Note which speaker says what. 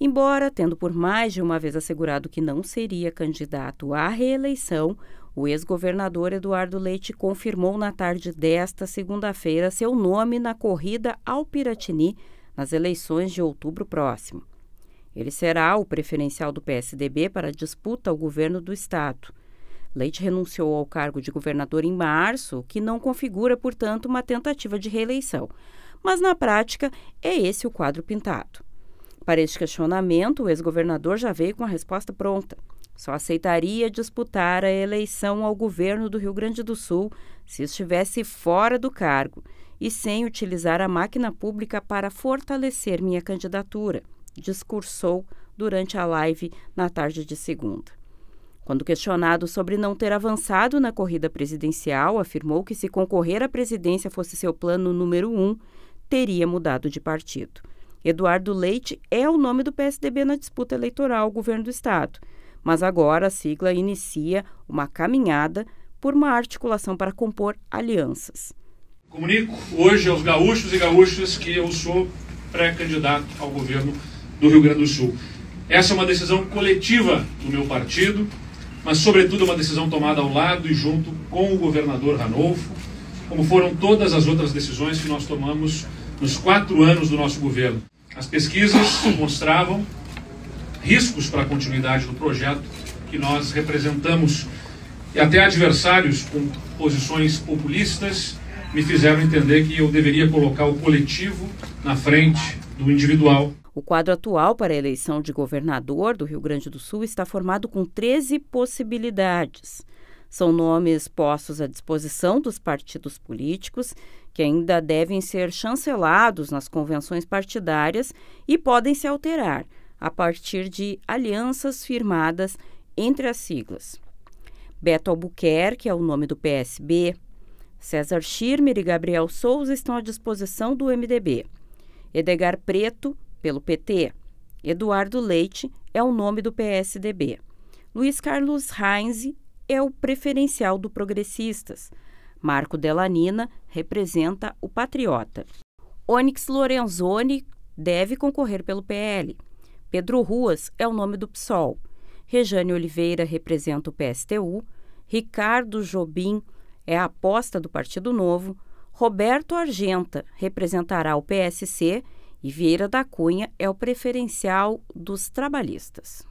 Speaker 1: Embora tendo por mais de uma vez assegurado que não seria candidato à reeleição, o ex-governador Eduardo Leite confirmou na tarde desta segunda-feira seu nome na corrida ao Piratini nas eleições de outubro próximo. Ele será o preferencial do PSDB para disputa ao governo do Estado. Leite renunciou ao cargo de governador em março, que não configura, portanto, uma tentativa de reeleição. Mas, na prática, é esse o quadro pintado. Para este questionamento, o ex-governador já veio com a resposta pronta. Só aceitaria disputar a eleição ao governo do Rio Grande do Sul se estivesse fora do cargo e sem utilizar a máquina pública para fortalecer minha candidatura, discursou durante a live na tarde de segunda. Quando questionado sobre não ter avançado na corrida presidencial, afirmou que se concorrer à presidência fosse seu plano número um, teria mudado de partido. Eduardo Leite é o nome do PSDB na disputa eleitoral ao governo do Estado. Mas agora a sigla inicia uma caminhada por uma articulação para compor alianças. Comunico
Speaker 2: hoje aos gaúchos e gaúchas que eu sou pré-candidato ao governo do Rio Grande do Sul. Essa é uma decisão coletiva do meu partido, mas, sobretudo, é uma decisão tomada ao lado e junto com o governador Ranolfo, como foram todas as outras decisões que nós tomamos nos quatro anos do nosso governo. As pesquisas mostravam riscos para a continuidade do projeto que nós representamos. E até adversários com posições populistas me fizeram entender que eu deveria colocar o coletivo na frente do individual.
Speaker 1: O quadro atual para a eleição de governador do Rio Grande do Sul está formado com 13 possibilidades. São nomes postos à disposição dos partidos políticos que ainda devem ser chancelados nas convenções partidárias e podem se alterar a partir de alianças firmadas entre as siglas. Beto Albuquerque é o nome do PSB. César Schirmer e Gabriel Souza estão à disposição do MDB. Edgar Preto, pelo PT. Eduardo Leite é o nome do PSDB. Luiz Carlos Reinze é o preferencial do Progressistas. Marco Delanina representa o Patriota. Onyx Lorenzoni deve concorrer pelo PL. Pedro Ruas é o nome do PSOL. Rejane Oliveira representa o PSTU. Ricardo Jobim é a aposta do Partido Novo. Roberto Argenta representará o PSC e Vieira da Cunha é o preferencial dos trabalhistas.